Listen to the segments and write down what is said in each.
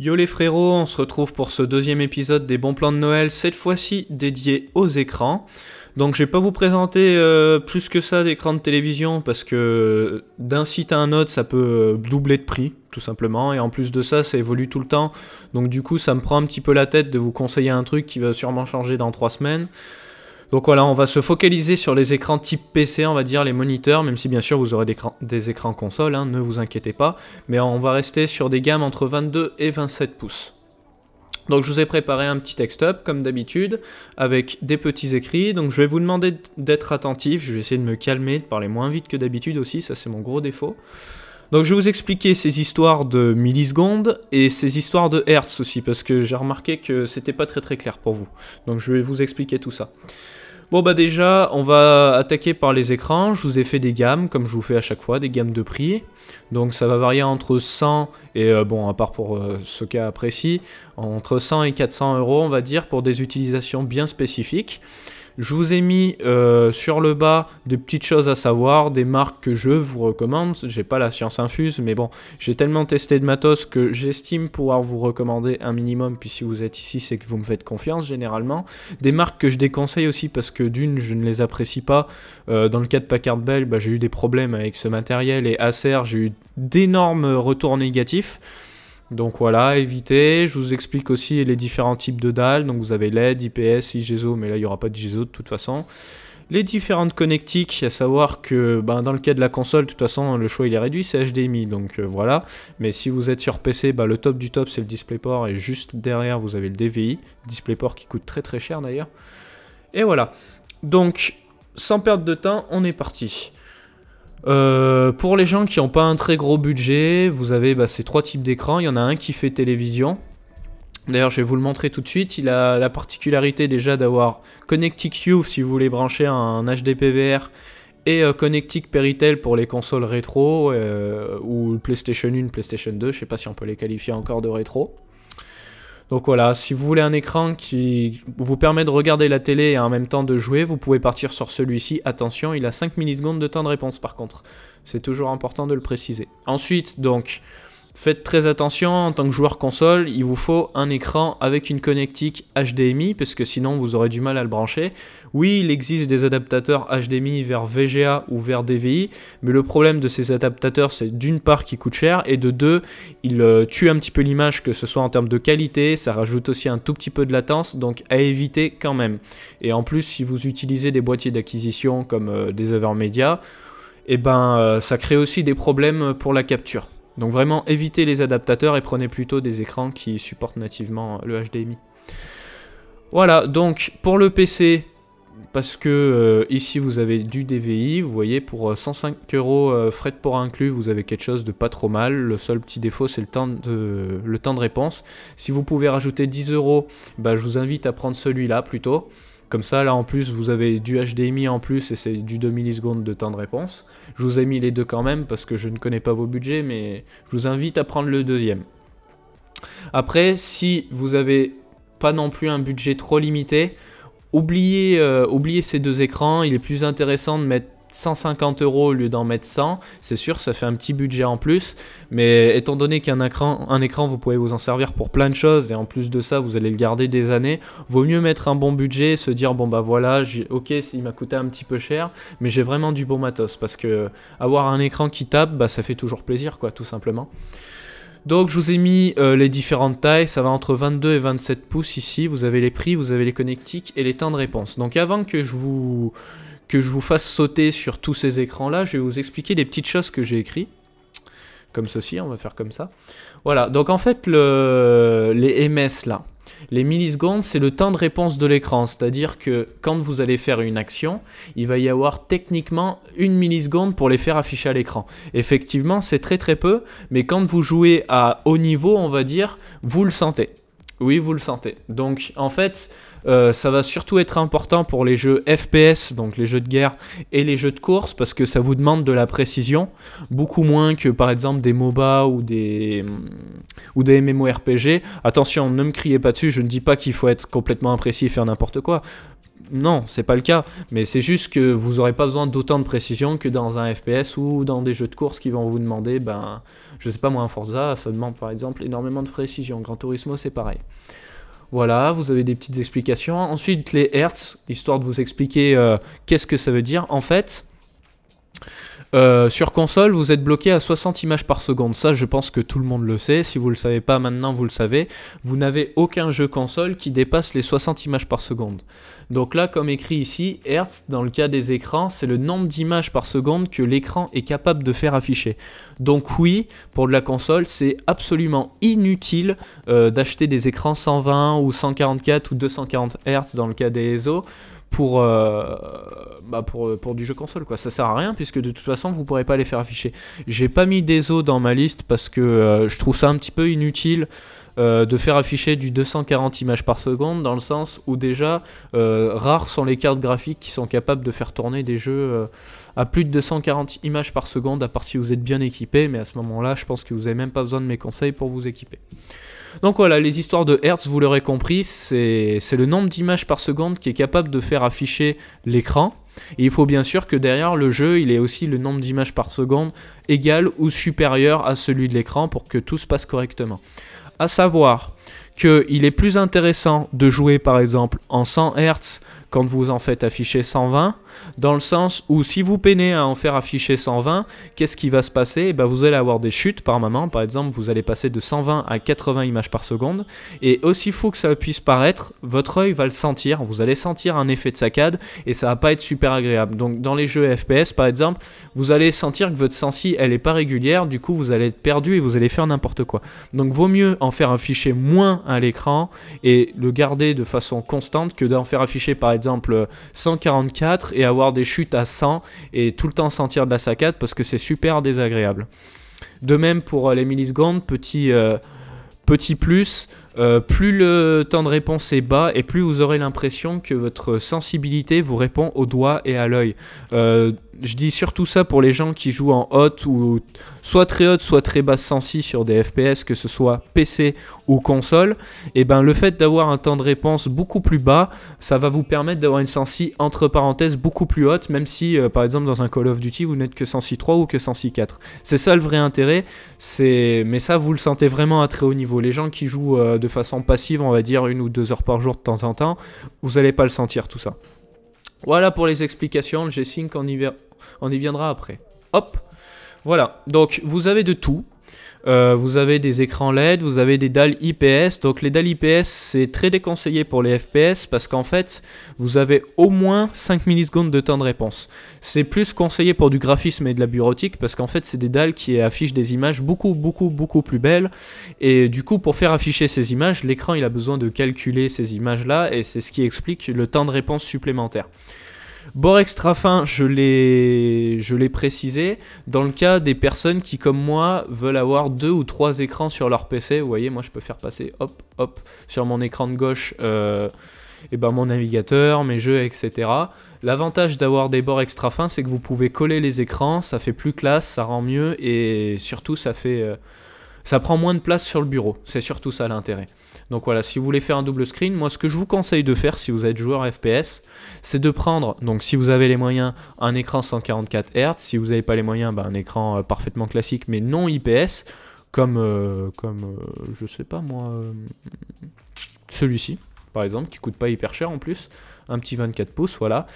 Yo les frérots, on se retrouve pour ce deuxième épisode des bons plans de Noël, cette fois-ci dédié aux écrans. Donc je vais pas vous présenter euh, plus que ça d'écran de télévision parce que euh, d'un site à un autre ça peut euh, doubler de prix tout simplement et en plus de ça ça évolue tout le temps donc du coup ça me prend un petit peu la tête de vous conseiller un truc qui va sûrement changer dans trois semaines. Donc voilà, on va se focaliser sur les écrans type PC, on va dire, les moniteurs, même si bien sûr vous aurez des, écrans, des écrans console, hein, ne vous inquiétez pas. Mais on va rester sur des gammes entre 22 et 27 pouces. Donc je vous ai préparé un petit text-up comme d'habitude avec des petits écrits. Donc je vais vous demander d'être attentif, je vais essayer de me calmer, de parler moins vite que d'habitude aussi, ça c'est mon gros défaut. Donc je vais vous expliquer ces histoires de millisecondes et ces histoires de Hertz aussi, parce que j'ai remarqué que c'était pas très très clair pour vous. Donc je vais vous expliquer tout ça. Bon bah déjà, on va attaquer par les écrans. Je vous ai fait des gammes, comme je vous fais à chaque fois, des gammes de prix. Donc ça va varier entre 100 et, euh, bon, à part pour euh, ce cas précis, entre 100 et 400 euros, on va dire, pour des utilisations bien spécifiques. Je vous ai mis euh, sur le bas des petites choses à savoir, des marques que je vous recommande. J'ai pas la science infuse, mais bon, j'ai tellement testé de matos que j'estime pouvoir vous recommander un minimum. Puis si vous êtes ici, c'est que vous me faites confiance généralement. Des marques que je déconseille aussi parce que d'une, je ne les apprécie pas. Euh, dans le cas de Packard Bell, bah, j'ai eu des problèmes avec ce matériel et Acer, j'ai eu d'énormes retours négatifs. Donc voilà, évitez. Je vous explique aussi les différents types de dalles. Donc vous avez LED, IPS, IGESO, mais là il n'y aura pas de Geso de toute façon. Les différentes connectiques, à savoir que ben, dans le cas de la console, de toute façon, le choix il est réduit, c'est HDMI, donc euh, voilà. Mais si vous êtes sur PC, ben, le top du top c'est le DisplayPort et juste derrière vous avez le DVI, DisplayPort qui coûte très très cher d'ailleurs. Et voilà. Donc, sans perdre de temps, on est parti. Euh, pour les gens qui n'ont pas un très gros budget, vous avez bah, ces trois types d'écrans. Il y en a un qui fait télévision. D'ailleurs, je vais vous le montrer tout de suite. Il a la particularité déjà d'avoir Connectic si vous voulez brancher un HDPVR et euh, Connectic Peritel pour les consoles rétro euh, ou PlayStation 1, PlayStation 2. Je ne sais pas si on peut les qualifier encore de rétro. Donc voilà, si vous voulez un écran qui vous permet de regarder la télé et en même temps de jouer, vous pouvez partir sur celui-ci. Attention, il a 5 millisecondes de temps de réponse par contre. C'est toujours important de le préciser. Ensuite, donc, faites très attention en tant que joueur console, il vous faut un écran avec une connectique HDMI parce que sinon vous aurez du mal à le brancher. Oui, il existe des adaptateurs HDMI vers VGA ou vers DVI, mais le problème de ces adaptateurs c'est d'une part qu'ils coûtent cher et de deux, ils euh, tuent un petit peu l'image que ce soit en termes de qualité, ça rajoute aussi un tout petit peu de latence, donc à éviter quand même. Et en plus, si vous utilisez des boîtiers d'acquisition comme euh, des Avermedia, et eh ben euh, ça crée aussi des problèmes pour la capture. Donc vraiment évitez les adaptateurs et prenez plutôt des écrans qui supportent nativement le HDMI. Voilà, donc pour le PC, parce que euh, ici vous avez du DVI, vous voyez pour 105 euh, euros euh, frais de port inclus, vous avez quelque chose de pas trop mal. Le seul petit défaut c'est le temps de le temps de réponse. Si vous pouvez rajouter 10 euros, bah, je vous invite à prendre celui-là plutôt. Comme ça, là en plus, vous avez du HDMI en plus et c'est du 2 millisecondes de temps de réponse. Je vous ai mis les deux quand même parce que je ne connais pas vos budgets, mais je vous invite à prendre le deuxième. Après, si vous avez pas non plus un budget trop limité, oubliez, euh, oubliez ces deux écrans. Il est plus intéressant de mettre 150 euros au lieu d'en mettre 100, c'est sûr, ça fait un petit budget en plus. Mais étant donné qu'un écran, un écran, vous pouvez vous en servir pour plein de choses et en plus de ça, vous allez le garder des années. Vaut mieux mettre un bon budget, se dire bon bah voilà, ok, il m'a coûté un petit peu cher, mais j'ai vraiment du bon matos parce que avoir un écran qui tape, bah ça fait toujours plaisir quoi, tout simplement. Donc je vous ai mis euh, les différentes tailles, ça va entre 22 et 27 pouces ici, vous avez les prix, vous avez les connectiques et les temps de réponse. Donc avant que je vous que je vous fasse sauter sur tous ces écrans-là, je vais vous expliquer les petites choses que j'ai écrites. Comme ceci, on va faire comme ça. Voilà, donc en fait, les MS là, les millisecondes, c'est le temps de réponse de l'écran. C'est-à-dire que quand vous allez faire une action, il va y avoir techniquement une milliseconde pour les faire afficher à l'écran. Effectivement, c'est très très peu, mais quand vous jouez à haut niveau, on va dire, vous le sentez. Oui, vous le sentez. Donc en fait, euh, ça va surtout être important pour les jeux FPS, donc les jeux de guerre et les jeux de course, parce que ça vous demande de la précision, beaucoup moins que par exemple des MOBA ou des, mm, ou des MMORPG. Attention, ne me criez pas dessus, je ne dis pas qu'il faut être complètement imprécis et faire n'importe quoi. Non, c'est pas le cas, mais c'est juste que vous n'aurez pas besoin d'autant de précision que dans un FPS ou dans des jeux de course qui vont vous demander, ben, je sais pas moi, un Forza, ça demande par exemple énormément de précision. Grand Turismo, c'est pareil. Voilà, vous avez des petites explications. Ensuite, les hertz, histoire de vous expliquer euh, qu'est-ce que ça veut dire. En fait, euh, sur console, vous êtes bloqué à 60 images par seconde. Ça, je pense que tout le monde le sait. Si vous ne le savez pas maintenant, vous le savez. Vous n'avez aucun jeu console qui dépasse les 60 images par seconde. Donc là, comme écrit ici, Hertz, dans le cas des écrans, c'est le nombre d'images par seconde que l'écran est capable de faire afficher. Donc oui, pour de la console, c'est absolument inutile euh, d'acheter des écrans 120 ou 144 ou 240 Hertz dans le cas des ESO pour, euh, bah, pour, euh, pour, du jeu console. Quoi. Ça sert à rien puisque de toute façon vous pourrez pas les faire afficher. J'ai pas mis des os dans ma liste parce que euh, je trouve ça un petit peu inutile. de faire afficher du 240 images par seconde dans le sens où déjà rares sont les cartes graphiques qui sont capables de faire tourner des jeux à plus de 240 images par seconde à part si vous êtes bien équipé mais à ce moment là je pense que vous n'avez même pas besoin de mes conseils pour vous équiper. Donc voilà, les histoires de Hertz, vous l'aurez compris, c'est le nombre d'images par seconde qui est capable de faire afficher l'écran. Et il faut bien sûr que derrière le jeu, il ait aussi le nombre d'images par seconde égal ou supérieur à celui de l'écran pour que tout se passe correctement. À savoir qu'il est plus intéressant de jouer par exemple en 100 Hz quand vous en faites afficher 120, dans le sens où si vous peinez à en faire afficher 120, qu'est-ce qui va se passer eh ben, Vous allez avoir des chutes par moment, par exemple vous allez passer de 120 à 80 images par seconde, et aussi fou que ça puisse paraître, votre œil va le sentir, vous allez sentir un effet de saccade, et ça va pas être super agréable. Donc dans les jeux FPS par exemple, vous allez sentir que votre sensi elle est pas régulière, du coup vous allez être perdu et vous allez faire n'importe quoi. Donc vaut mieux en faire afficher moins à l'écran et le garder de façon constante que d'en faire afficher par exemple 144 et avoir des chutes à 100 et tout le temps sentir de la saccade parce que c'est super désagréable. De même pour euh, les millisecondes, petit, euh, petit plus, euh, plus le temps de réponse est bas et plus vous aurez l'impression que votre sensibilité vous répond au doigt et à l'œil. Euh, je dis surtout ça pour les gens qui jouent en haute ou soit très haute, soit très basse sensi sur des FPS, que ce soit PC ou console. Et eh ben le fait d'avoir un temps de réponse beaucoup plus bas, ça va vous permettre d'avoir une sensi entre parenthèses beaucoup plus haute, même si euh, par exemple dans un Call of Duty vous n'êtes que sensi 3 ou que sensi 4. C'est ça le vrai intérêt. C'est mais ça vous le sentez vraiment à très haut niveau. Les gens qui jouent de façon passive, on va dire une ou deux heures par jour de temps en temps, vous n'allez pas le sentir tout ça. Voilà pour les explications, le g on y, y viendra après. Hop, voilà, donc vous avez de tout, euh, vous avez des écrans LED, vous avez des dalles IPS. Donc les dalles IPS, c'est très déconseillé pour les FPS parce qu'en fait, vous avez au moins 5 millisecondes de temps de réponse. C'est plus conseillé pour du graphisme et de la bureautique parce qu'en fait, c'est des dalles qui affichent des images beaucoup, beaucoup, beaucoup plus belles. Et du coup, pour faire afficher ces images, l'écran, il a besoin de calculer ces images-là et c'est ce qui explique le temps de réponse supplémentaire. Bord extra fin, je l'ai, précisé, dans le cas des personnes qui, comme moi, veulent avoir deux ou trois écrans sur leur PC, vous voyez, moi je peux faire passer, hop, hop, sur mon écran de gauche, euh, et ben, mon navigateur, mes jeux, etc. L'avantage d'avoir des bords extra fins, c'est que vous pouvez coller les écrans, ça fait plus classe, ça rend mieux, et surtout ça fait... Euh, ça prend moins de place sur le bureau, c'est surtout ça l'intérêt. Donc voilà, si vous voulez faire un double screen, moi ce que je vous conseille de faire si vous êtes joueur FPS, c'est de prendre, donc si vous avez les moyens, un écran 144 Hz, si vous n'avez pas les moyens, bah, un écran euh, parfaitement classique mais non IPS, comme, je euh, comme euh, je sais pas moi, celui-ci par exemple, qui coûte pas hyper cher en plus, un petit 24 pouces, voilà.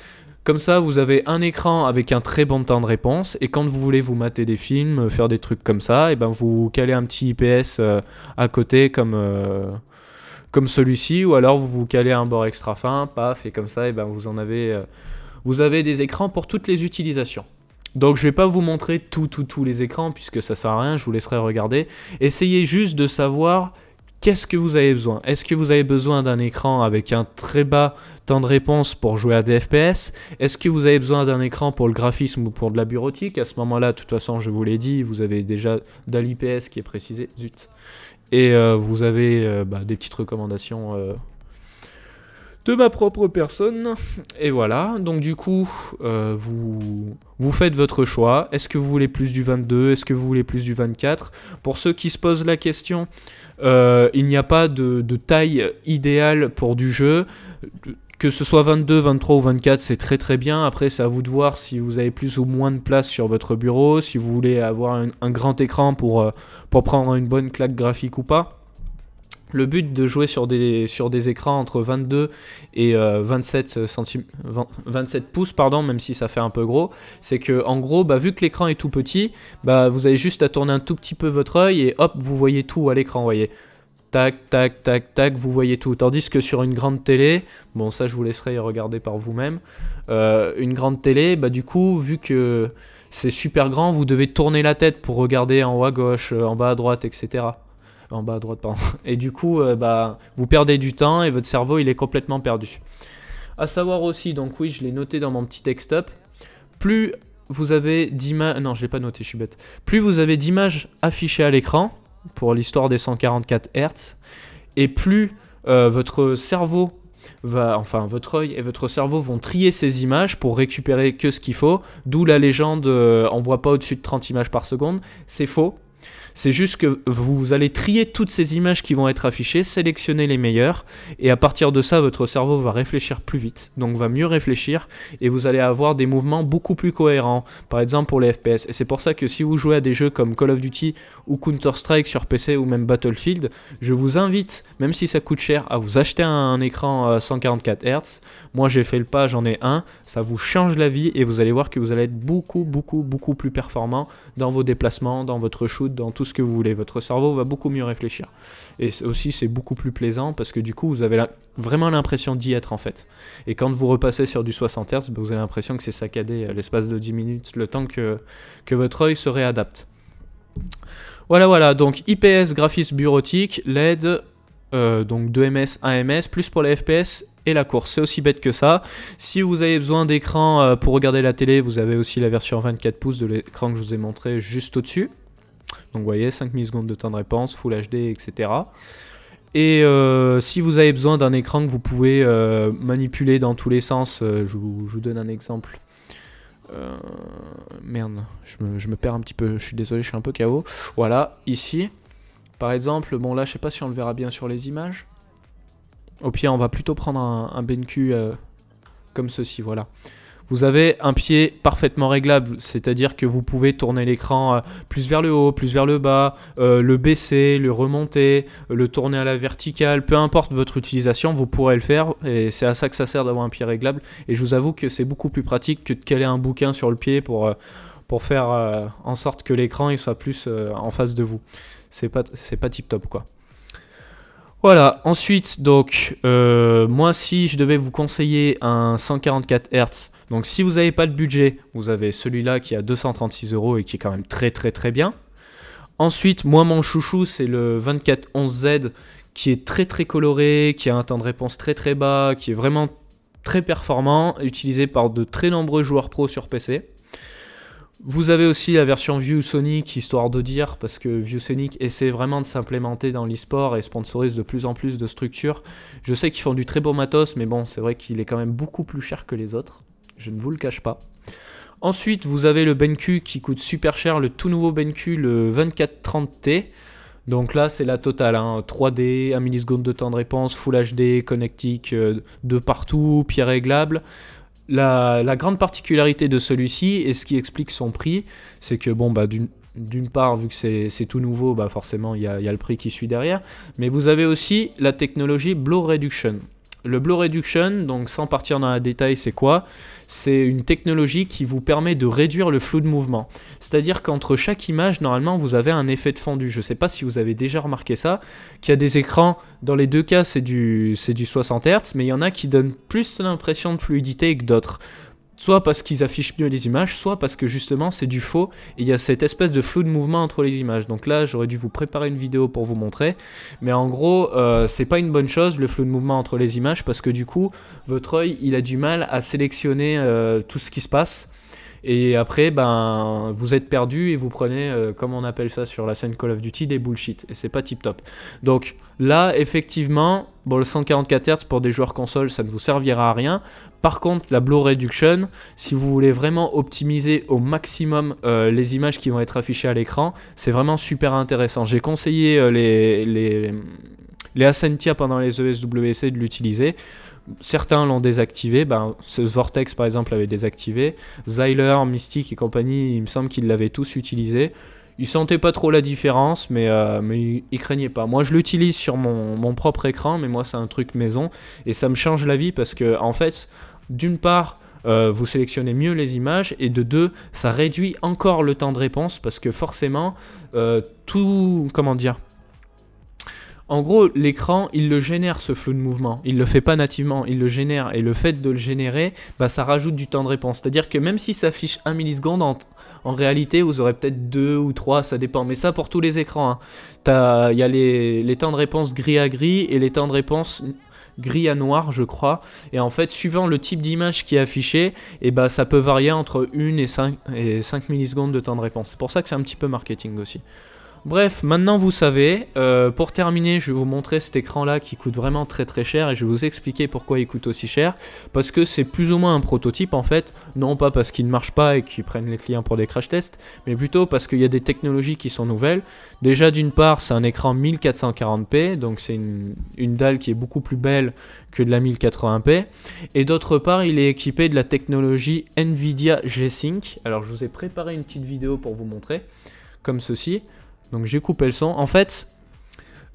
Comme ça, vous avez un écran avec un très bon temps de réponse, et quand vous voulez vous mater des films, faire des trucs comme ça, et ben vous calez un petit IPS à côté comme comme celui-ci, ou alors vous vous calez un bord extra fin, paf, et comme ça, et eh ben vous en avez, euh, vous avez des écrans pour toutes les utilisations. Donc je vais pas vous montrer tout, tout, tous les écrans puisque ça sert à rien, je vous laisserai regarder. Essayez juste de savoir qu'est-ce que vous avez besoin. Est-ce que vous avez besoin d'un écran avec un très bas temps de réponse pour jouer à des FPS Est-ce que vous avez besoin d'un écran pour le graphisme ou pour de la bureautique À ce moment-là, de toute façon, je vous l'ai dit, vous avez déjà DaliPS qui est précisé. Zut. Et euh, vous avez euh, bah, des petites recommandations euh, de ma propre personne. Et voilà, donc du coup, vous, vous faites votre choix. Est-ce que vous voulez plus du 22 Est-ce que vous voulez plus du 24 Pour ceux qui se posent la question, il n'y a pas de taille idéale pour du jeu que ce soit 22, 23 ou 24, c'est très très bien. Après, c'est à vous de voir si vous avez plus ou moins de place sur votre bureau, si vous voulez avoir un, grand écran pour, euh, pour prendre une bonne claque graphique ou pas. Le but de jouer sur des, sur des écrans entre 22 et 27, euh, pouces, pardon, même si ça fait un peu gros, c'est que en gros, bah, vu que l'écran est tout petit, bah, vous avez juste à tourner un tout petit peu votre œil et hop, vous voyez tout à l'écran, voyez tac, tac, tac, tac, vous voyez tout. Tandis que sur une grande télé, bon ça je vous laisserai regarder par vous-même, euh, une grande télé, bah du coup, vu que c'est super grand, vous devez tourner la tête pour regarder en haut à gauche, euh, en bas à droite, etc. En bas à droite, pardon. Et du coup, euh, bah, vous perdez du temps et votre cerveau, il est complètement perdu. À savoir aussi, donc oui, je l'ai noté dans mon petit texte-up, plus vous avez d'images... Non, je l'ai pas noté, je suis bête. Plus vous avez d'images affichées à l'écran, pour l'histoire des 144 Hz. Et plus euh, votre cerveau va, enfin votre œil et votre cerveau vont trier ces images pour récupérer que ce qu'il faut. D'où la légende on euh, voit pas au-dessus de 30 images par seconde. C'est faux. C'est juste que vous allez trier toutes ces images qui vont être affichées, sélectionner les meilleures, et à partir de ça, votre cerveau va réfléchir plus vite, donc va mieux réfléchir, et vous allez avoir des mouvements beaucoup plus cohérents, par exemple pour les FPS. Et c'est pour ça que si vous jouez à des jeux comme Call of Duty ou Counter-Strike sur PC ou même Battlefield, je vous invite, même si ça coûte cher, à vous acheter un, écran 144 euh, Hz. Moi j'ai fait le pas, j'en ai un, ça vous change la vie, et vous allez voir que vous allez être beaucoup, beaucoup, beaucoup plus performant dans vos déplacements, dans votre shoot, dans tout ce que vous voulez. Votre cerveau va beaucoup mieux réfléchir. Et aussi, c'est beaucoup plus plaisant parce que du coup, vous avez vraiment l'impression d'y être en fait. Et quand vous repassez sur du 60 Hz, vous avez l'impression que c'est saccadé euh, l'espace de 10 minutes, le temps que, votre œil se réadapte. Voilà, voilà, donc IPS, graphisme bureautique, LED, euh, donc 2ms, 1ms, plus pour les FPS et la course. C'est aussi bête que ça. Si vous avez besoin d'écran euh, pour regarder la télé, vous avez aussi la version 24 pouces de l'écran que je vous ai montré juste au-dessus. Donc vous voyez, 5 millisecondes de temps de réponse, Full HD, etc. Et euh, si vous avez besoin d'un écran que vous pouvez euh, manipuler dans tous les sens, euh, je, vous, donne un exemple. merde, je me, perds un petit peu, je suis désolé, je suis un peu KO. Voilà, ici, par exemple, bon là je sais pas si on le verra bien sur les images. Au pire, on va plutôt prendre un, un BenQ comme ceci, voilà. Vous avez un pied parfaitement réglable, c'est-à-dire que vous pouvez tourner l'écran euh, plus vers le haut, plus vers le bas, euh, le baisser, le remonter, euh, le tourner à la verticale, peu importe votre utilisation, vous pourrez le faire et c'est à ça que ça sert d'avoir un pied réglable. Et je vous avoue que c'est beaucoup plus pratique que de caler un bouquin sur le pied pour, pour faire en sorte que l'écran il soit plus en face de vous. C'est pas, pas tip top quoi. Voilà, ensuite, donc, moi, si je devais vous conseiller un 144 Hz donc si vous n'avez pas le budget, vous avez celui-là qui a 236 euros et qui est quand même très très très bien. Ensuite, moi mon chouchou, c'est le 2411Z qui est très très coloré, qui a un temps de réponse très très bas, qui est vraiment très performant, utilisé par de très nombreux joueurs pros sur PC. Vous avez aussi la version ViewSonic, histoire de dire, parce que ViewSonic essaie vraiment de s'implémenter dans l'e-sport et sponsorise de plus en plus de structures. Je sais qu'ils font du très beau matos, mais bon, c'est vrai qu'il est quand même beaucoup plus cher que les autres. Je ne vous le cache pas. Ensuite, vous avez le BenQ qui coûte super cher, le tout nouveau BenQ, le 2430T. Donc là, c'est la totale. 3D, hein. 1 milliseconde de temps de réponse, Full HD, connectique euh, de partout, pied réglable. La, grande particularité de celui-ci, et ce qui explique son prix, c'est que, bon, bah, d'une part, vu que c'est tout nouveau, bah, forcément, il y a le prix qui suit derrière. Mais vous avez aussi la technologie Blow Reduction. Le Blow Reduction, donc sans partir dans les détail, c'est quoi C'est une technologie qui vous permet de réduire le flou de mouvement. C'est-à-dire qu'entre chaque image, normalement, vous avez un effet de fondu. Je ne sais pas si vous avez déjà remarqué ça, qu'il y a des écrans, dans les deux cas, c'est du, du 60 Hz, mais il y en a qui donnent plus l'impression de fluidité que d'autres soit parce qu'ils affichent mieux les images, soit parce que justement c'est du faux et il y a cette espèce de flou de mouvement entre les images. Donc là j'aurais dû vous préparer une vidéo pour vous montrer, mais en gros euh, c'est pas une bonne chose le flou de mouvement entre les images parce que du coup votre œil il a du mal à sélectionner euh, tout ce qui se passe et après, ben, vous êtes perdu et vous prenez, euh, comme on appelle ça sur la scène Call of Duty, des bullshit. Et c'est pas tip top. Donc là, effectivement, le 144 Hz pour des joueurs console, ça ne vous servira à rien. Par contre, la Blow Reduction, si vous voulez vraiment optimiser au maximum euh, les images qui vont être affichées à l'écran, c'est vraiment super intéressant. J'ai conseillé euh, les, les, les Ascentia pendant les ESWC de l'utiliser certains l'ont désactivé. Ben, ce Vortex, par exemple, l'avait désactivé. Zyler, Mystic et compagnie, il me semble qu'ils l'avaient tous utilisé. Ils sentaient pas trop la différence, mais, euh, mais ils craignaient pas. Moi, je l'utilise sur mon, propre écran, mais moi, c'est un truc maison. Et ça me change la vie parce que, en fait, d'une part, euh, vous sélectionnez mieux les images et de deux, ça réduit encore le temps de réponse parce que forcément, euh, tout, comment dire, en gros, l'écran, il le génère ce flou de mouvement. Il le fait pas nativement, il le génère. Et le fait de le générer, bah, ça rajoute du temps de réponse. C'est-à-dire que même si ça affiche 1 milliseconde, en, réalité, vous aurez peut-être 2 ou 3, ça dépend. Mais ça pour tous les écrans. Hein. Il y a les, temps de réponse gris à gris et les temps de réponse gris à noir, je crois. Et en fait, suivant le type d'image qui est affiché, et eh bah, ça peut varier entre 1 et 5, et 5 millisecondes de temps de réponse. C'est pour ça que c'est un petit peu marketing aussi. Bref, maintenant vous savez. Euh, pour terminer, je vais vous montrer cet écran-là qui coûte vraiment très très cher et je vais vous expliquer pourquoi il coûte aussi cher. Parce que c'est plus ou moins un prototype en fait. Non pas parce qu'il ne marche pas et qu'ils prennent les clients pour des crash tests, mais plutôt parce qu'il y a des technologies qui sont nouvelles. Déjà d'une part, c'est un écran 1440p, donc c'est une, une dalle qui est beaucoup plus belle que de la 1080p. Et d'autre part, il est équipé de la technologie NVIDIA G-Sync. Alors je vous ai préparé une petite vidéo pour vous montrer, comme ceci. Donc j'ai coupé le son. En fait,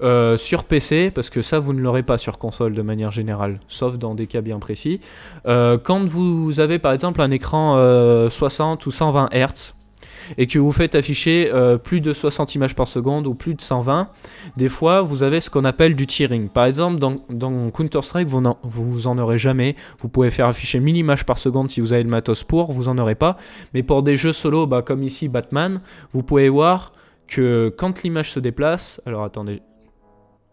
euh, sur PC, parce que ça vous ne l'aurez pas sur console de manière générale, sauf dans des cas bien précis. Euh, quand vous avez par exemple un écran 60 euh, ou 120 Hz et que vous faites afficher plus de 60 images par seconde ou plus de 120, des fois vous avez ce qu'on appelle du tearing. Par exemple, dans, Counter-Strike, vous, vous, en aurez jamais. Vous pouvez faire afficher 1000 images par seconde si vous avez le matos pour, vous n'en aurez pas. Mais pour des jeux solo, bah, comme ici Batman, vous pouvez voir que quand l'image se déplace, alors attendez,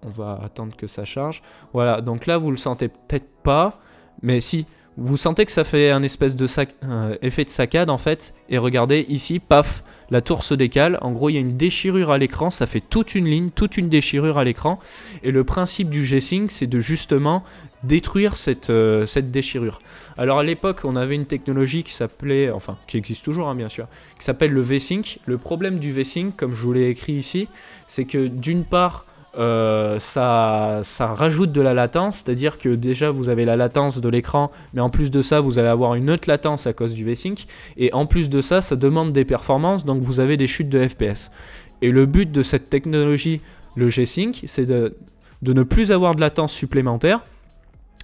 on va attendre que ça charge. Voilà, donc là vous le sentez peut-être pas, mais si, vous sentez que ça fait un espèce de sac effet de saccade en fait, et regardez ici, paf, la tour se décale, en gros il y a une déchirure à l'écran, ça fait toute une ligne, toute une déchirure à l'écran, et le principe du g c'est de justement détruire cette, euh, cette déchirure. Alors à l'époque, on avait une technologie qui s'appelait, enfin qui existe toujours hein, bien sûr, qui s'appelle le V-Sync. Le problème du V-Sync, comme je vous l'ai écrit ici, c'est que d'une part, euh, ça, ça rajoute de la latence, c'est-à-dire que déjà vous avez la latence de l'écran, mais en plus de ça, vous allez avoir une autre latence à cause du V-Sync, et en plus de ça, ça demande des performances, donc vous avez des chutes de FPS. Et le but de cette technologie, le G-Sync, c'est de, de ne plus avoir de latence supplémentaire,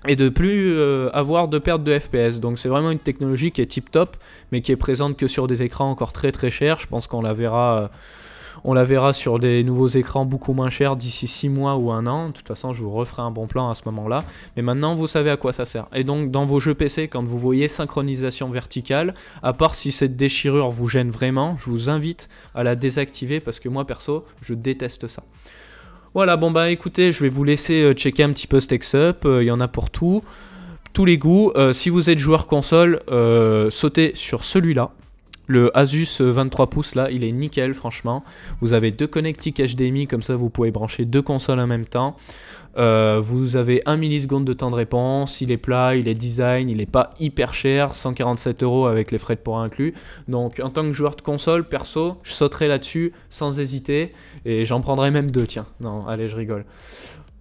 et de plus euh, avoir de perte de FPS. Donc c'est vraiment une technologie qui est tip top, mais qui est présente que sur des écrans encore très très chers. Je pense qu'on la verra. Euh, on la verra sur des nouveaux écrans beaucoup moins chers d'ici 6 mois ou un an. De toute façon, je vous referai un bon plan à ce moment-là. Mais maintenant, vous savez à quoi ça sert. Et donc, dans vos jeux PC, quand vous voyez synchronisation verticale, à part si cette déchirure vous gêne vraiment, je vous invite à la désactiver parce que moi, perso, je déteste ça. Voilà, bon bah écoutez, je vais vous laisser euh, checker un petit peu ce up euh, il y en a pour tout, tous les goûts. Euh, si vous êtes joueur console, sautez sur celui-là. Le Asus 23 pouces là, il est nickel franchement. Vous avez deux connectiques HDMI, comme ça vous pouvez brancher deux consoles en même temps. Euh, vous avez 1 milliseconde de temps de réponse, il est plat, il est design, il n'est pas hyper cher, 147 euros avec les frais de port inclus. Donc en tant que joueur de console, perso, je sauterai là-dessus sans hésiter et j'en prendrai même deux, tiens. Non, allez, je rigole.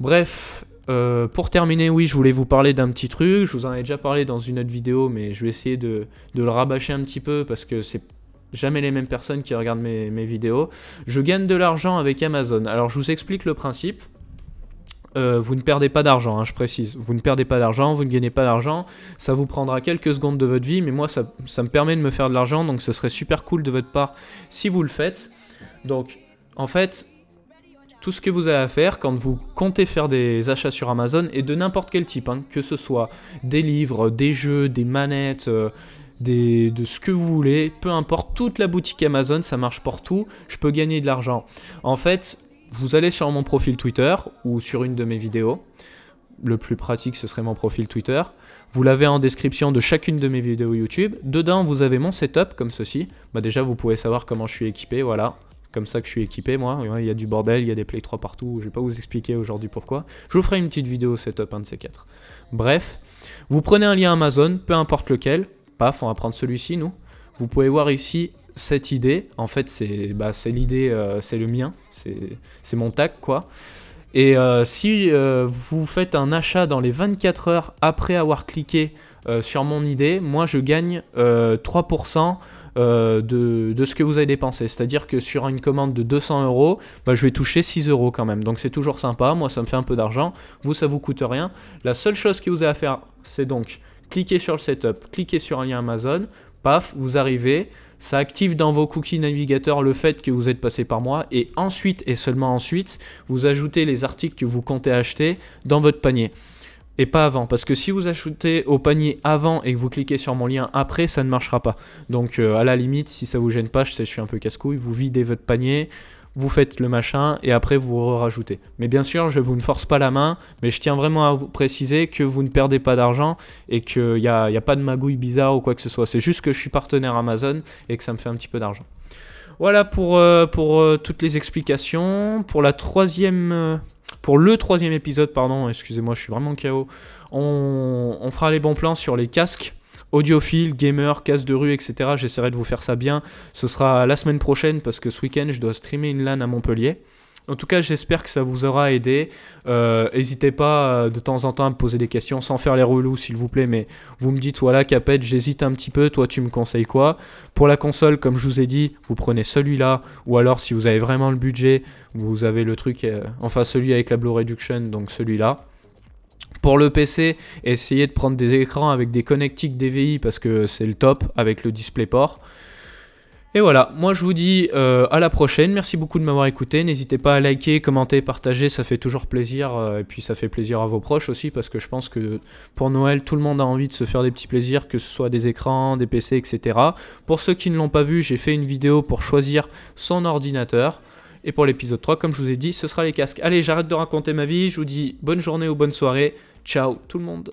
Bref, euh, pour terminer, oui, je voulais vous parler d'un petit truc. Je vous en ai déjà parlé dans une autre vidéo, mais je vais essayer de, le rabâcher un petit peu parce que c'est jamais les mêmes personnes qui regardent mes, vidéos. Je gagne de l'argent avec Amazon. Alors, je vous explique le principe. Euh, vous ne perdez pas d'argent, hein, je précise. Vous ne perdez pas d'argent, vous ne gagnez pas d'argent. Ça vous prendra quelques secondes de votre vie, mais moi, ça, ça me permet de me faire de l'argent, donc ce serait super cool de votre part si vous le faites. Donc, en fait, tout ce que vous avez à faire quand vous comptez faire des achats sur Amazon et de n'importe quel type, hein, que ce soit des livres, des jeux, des manettes, euh, de ce que vous voulez, peu importe, toute la boutique Amazon, ça marche pour tout, je peux gagner de l'argent. En fait, vous allez sur mon profil Twitter ou sur une de mes vidéos, le plus pratique ce serait mon profil Twitter. Vous l'avez en description de chacune de mes vidéos YouTube. Dedans, vous avez mon setup comme ceci. Bah déjà, vous pouvez savoir comment je suis équipé, voilà comme ça que je suis équipé moi. Il y a du bordel, il y a des Play 3 partout, je vais pas vous expliquer aujourd'hui pourquoi. Je vous ferai une petite vidéo setup, un de ces quatre. Bref, vous prenez un lien Amazon, peu importe lequel, paf, on va prendre celui-ci nous. Vous pouvez voir ici cette idée, en fait c'est bah, l'idée, euh, c'est le mien, c'est mon tag quoi. Et euh, si euh, vous faites un achat dans les 24 heures après avoir cliqué sur mon idée, moi je gagne 3% euh, de, de, ce que vous avez dépensé. C'est-à-dire que sur une commande de 200 euros, bah, je vais toucher 6 euros quand même. Donc c'est toujours sympa. Moi, ça me fait un peu d'argent. Vous, ça vous coûte rien. La seule chose que vous avez à faire, c'est donc cliquer sur le setup, cliquer sur un lien Amazon. Paf, vous arrivez. Ça active dans vos cookies navigateurs le fait que vous êtes passé par moi et ensuite et seulement ensuite, vous ajoutez les articles que vous comptez acheter dans votre panier pas avant. Parce que si vous achetez au panier avant et que vous cliquez sur mon lien après, ça ne marchera pas. Donc euh, à la limite, si ça vous gêne pas, je sais, je suis un peu casse-couille, vous videz votre panier, vous faites le machin et après vous rajoutez. Mais bien sûr, je vous ne force pas la main, mais je tiens vraiment à vous préciser que vous ne perdez pas d'argent et qu'il n'y a, y a pas de magouille bizarre ou quoi que ce soit. C'est juste que je suis partenaire Amazon et que ça me fait un petit peu d'argent. Voilà pour, euh, euh, toutes les explications. Pour la troisième pour le troisième épisode, pardon, excusez-moi, je suis vraiment KO, on, on fera les bons plans sur les casques audiophile, gamer, casse de rue, etc. J'essaierai de vous faire ça bien. Ce sera la semaine prochaine parce que ce week-end, je dois streamer une LAN à Montpellier. En tout cas, j'espère que ça vous aura aidé. Euh, n'hésitez pas euh, de temps en temps à me poser des questions, sans faire les relous, s'il vous plaît. Mais vous me dites, voilà, Capet, j'hésite un petit peu, toi, tu me conseilles quoi Pour la console, comme je vous ai dit, vous prenez celui-là. Ou alors, si vous avez vraiment le budget, vous avez le truc, euh, enfin, celui avec la Blue Reduction, donc celui-là. Pour le PC, essayez de prendre des écrans avec des connectiques DVI parce que c'est le top avec le DisplayPort. Et voilà, moi je vous dis euh, à la prochaine. Merci beaucoup de m'avoir écouté. N'hésitez pas à liker, commenter, partager, ça fait toujours plaisir. Euh, et puis ça fait plaisir à vos proches aussi, parce que je pense que pour Noël, tout le monde a envie de se faire des petits plaisirs, que ce soit des écrans, des PC, etc. Pour ceux qui ne l'ont pas vu, j'ai fait une vidéo pour choisir son ordinateur. Et pour l'épisode 3, comme je vous ai dit, ce sera les casques. Allez, j'arrête de raconter ma vie. Je vous dis bonne journée ou bonne soirée. Ciao tout le monde.